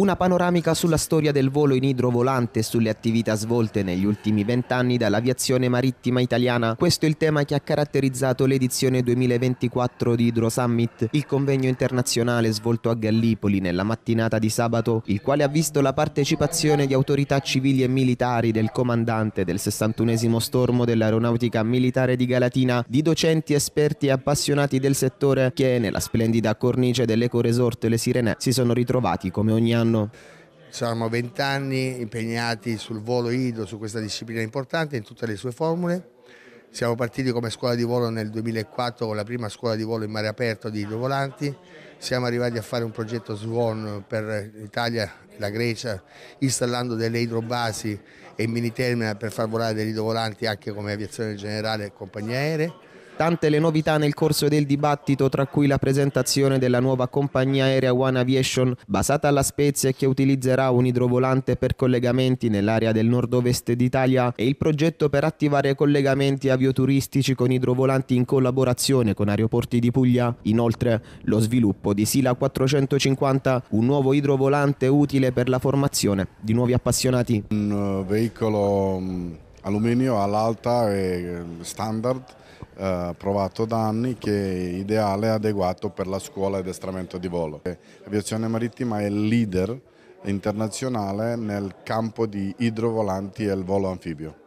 Una panoramica sulla storia del volo in idrovolante e sulle attività svolte negli ultimi vent'anni dall'aviazione marittima italiana. Questo è il tema che ha caratterizzato l'edizione 2024 di Hydro Summit, il convegno internazionale svolto a Gallipoli nella mattinata di sabato, il quale ha visto la partecipazione di autorità civili e militari del comandante del 61 stormo dell'aeronautica militare di Galatina, di docenti, esperti e appassionati del settore che, nella splendida cornice dell'Eco Resort Le Sirene, si sono ritrovati come ogni anno anno? Siamo vent'anni impegnati sul volo ido, su questa disciplina importante, in tutte le sue formule. Siamo partiti come scuola di volo nel 2004 con la prima scuola di volo in mare aperto di due volanti, siamo arrivati a fare un progetto SWON per l'Italia e la Grecia installando delle idrobasi e mini terminal per far volare degli idrovolanti anche come aviazione generale e compagnie aeree. Tante le novità nel corso del dibattito, tra cui la presentazione della nuova compagnia aerea One Aviation, basata alla Spezia e che utilizzerà un idrovolante per collegamenti nell'area del nord-ovest d'Italia, e il progetto per attivare collegamenti avioturistici con idrovolanti in collaborazione con aeroporti di Puglia. Inoltre, lo sviluppo di Sila 450, un nuovo idrovolante utile per la formazione di nuovi appassionati. Un veicolo mm, alluminio all'alta e standard eh, provato da anni che è ideale e adeguato per la scuola ed estramento di volo. L'aviazione marittima è il leader internazionale nel campo di idrovolanti e il volo anfibio.